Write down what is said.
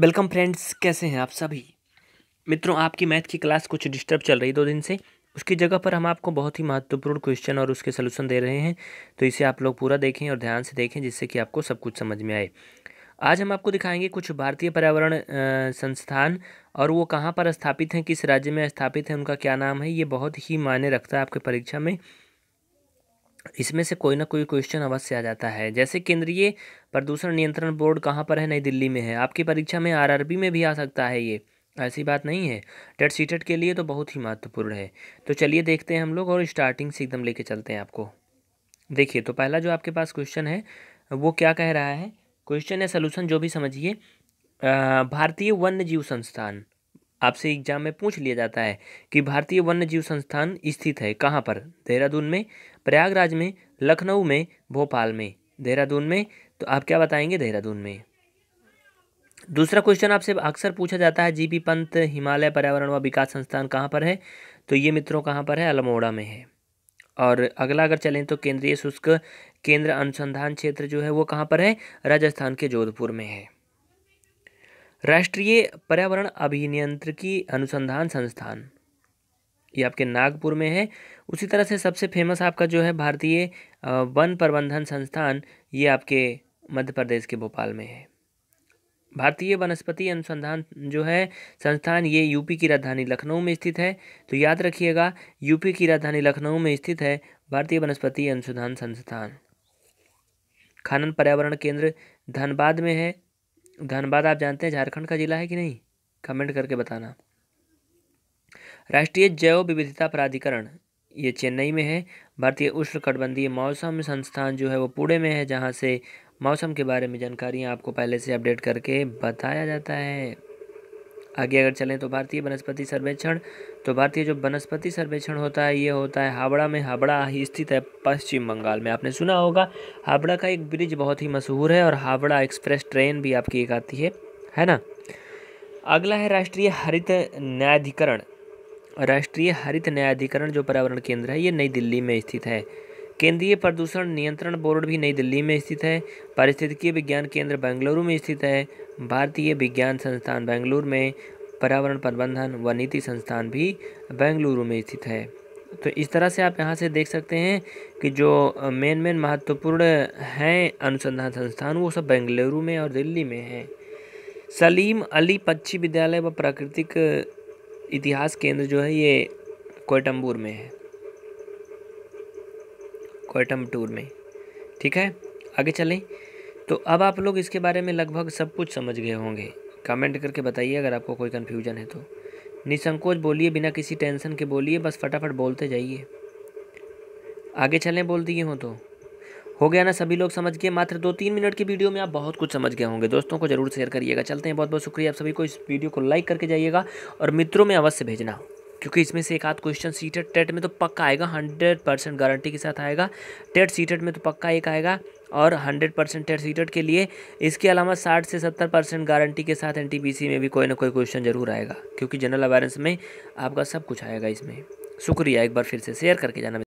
welcome friends कैसे हैं आप सभी मित्रों आपकी मैथ की क्लास कुछ डिस्टर्ब चल रही दो दिन से उसकी जगह पर हम आपको बहुत ही महत्वपूर्ण क्वेश्चन और उसके सलूशन दे रहे हैं तो इसे आप लोग पूरा देखें और ध्यान से देखें जिससे कि आपको सब कुछ समझ में आए आज हम आपको दिखाएंगे कुछ भारतीय पर्यावरण संस्थान और वो कहाँ पर स्थापित हैं किस राज्य में स्थापित हैं उनका क्या नाम है ये बहुत ही मायने रखता है आपके परीक्षा में इसमें से कोई ना कोई क्वेश्चन अवश्य आ जाता है जैसे केंद्रीय प्रदूषण नियंत्रण बोर्ड कहाँ पर है नई दिल्ली में है आपकी परीक्षा में आरआरबी में भी आ सकता है ये ऐसी बात नहीं है टेट सीटेट के लिए तो बहुत ही महत्वपूर्ण है तो चलिए देखते हैं हम लोग और स्टार्टिंग से एकदम लेके चलते हैं आपको देखिए तो पहला जो आपके पास क्वेश्चन है वो क्या कह रहा है क्वेश्चन या सलूशन जो भी समझिए भारतीय वन्य जीव संस्थान आपसे एग्जाम में पूछ लिया जाता है कि भारतीय वन्य जीव संस्थान स्थित है कहाँ पर देहरादून में प्रयागराज में लखनऊ में भोपाल में देहरादून में तो आप क्या बताएंगे देहरादून में दूसरा क्वेश्चन आपसे अक्सर पूछा जाता है जीपी पंत हिमालय पर्यावरण व विकास संस्थान कहाँ पर है तो ये मित्रों कहाँ पर है अल्मोड़ा में है और अगला अगर चलें तो केंद्रीय शुष्क केंद्र अनुसंधान क्षेत्र जो है वो कहाँ पर है राजस्थान के जोधपुर में है राष्ट्रीय पर्यावरण की अनुसंधान संस्थान ये आपके नागपुर में है उसी तरह से सबसे फेमस आपका जो है भारतीय वन प्रबंधन संस्थान ये आपके मध्य प्रदेश के भोपाल में है भारतीय वनस्पति अनुसंधान जो है संस्थान ये यूपी की राजधानी लखनऊ में स्थित है तो याद रखिएगा यूपी की राजधानी लखनऊ में स्थित है भारतीय वनस्पति अनुसंधान संस्थान खनन पर्यावरण केंद्र धनबाद में है धनबाद आप जानते हैं झारखंड का ज़िला है कि नहीं कमेंट करके बताना राष्ट्रीय जैव विविधता प्राधिकरण ये चेन्नई में है भारतीय उष्णकटिबंधीय मौसम संस्थान जो है वो पुणे में है जहाँ से मौसम के बारे में जानकारियाँ आपको पहले से अपडेट करके बताया जाता है आगे अगर चलें तो भारतीय वनस्पति सर्वेक्षण तो भारतीय जो वनस्पति सर्वेक्षण होता है ये होता है हावड़ा में हावड़ा ही स्थित है पश्चिम बंगाल में आपने सुना होगा हावड़ा का एक ब्रिज बहुत ही मशहूर है और हावड़ा एक्सप्रेस ट्रेन भी आपकी एक आती है है ना अगला है राष्ट्रीय हरित न्यायाधिकरण राष्ट्रीय हरित न्यायाधिकरण जो पर्यावरण केंद्र है ये नई दिल्ली में स्थित है केंद्रीय प्रदूषण नियंत्रण बोर्ड भी नई दिल्ली में स्थित है पारिस्थितिकीय विज्ञान केंद्र बेंगलुरु में स्थित है भारतीय विज्ञान संस्थान बेंगलुरु में पर्यावरण प्रबंधन व नीति संस्थान भी बेंगलुरु में स्थित है तो इस तरह से आप यहाँ से देख सकते हैं कि जो मेन मेन महत्वपूर्ण हैं अनुसंधान संस्थान वो सब बेंगलुरु में और दिल्ली में हैं सलीम अली पक्षी विद्यालय व प्राकृतिक इतिहास केंद्र जो है ये कोयटम्बूर में है टूर में ठीक है आगे चलें तो अब आप लोग इसके बारे में लगभग सब कुछ समझ गए होंगे कमेंट करके बताइए अगर आपको कोई कन्फ्यूजन है तो निसंकोच बोलिए बिना किसी टेंशन के बोलिए बस फटाफट बोलते जाइए आगे चलें बोल दिए हों तो हो गया ना सभी लोग समझ गए मात्र दो तीन मिनट की वीडियो में आप बहुत कुछ समझ गए होंगे दोस्तों को जरूर शेयर करिएगा चलते हैं बहुत बहुत शुक्रिया आप सभी को इस वीडियो को लाइक करके जाइएगा और मित्रों में अवश्य भेजना क्योंकि इसमें से एक आध क्वेश्चन सीटेड टेट में तो पक्का आएगा हंड्रेड परसेंट गारंटी के साथ आएगा टेट सीटेड में तो पक्का एक आएगा और हंड्रेड परसेंट टेट सीटेड के लिए इसके अलावा साठ से सत्तर परसेंट गारंटी के साथ एन में भी कोई ना कोई क्वेश्चन जरूर आएगा क्योंकि जनरल अवेयरेंस में आपका सब कुछ आएगा इसमें शुक्रिया एक बार फिर से शेयर करके जाना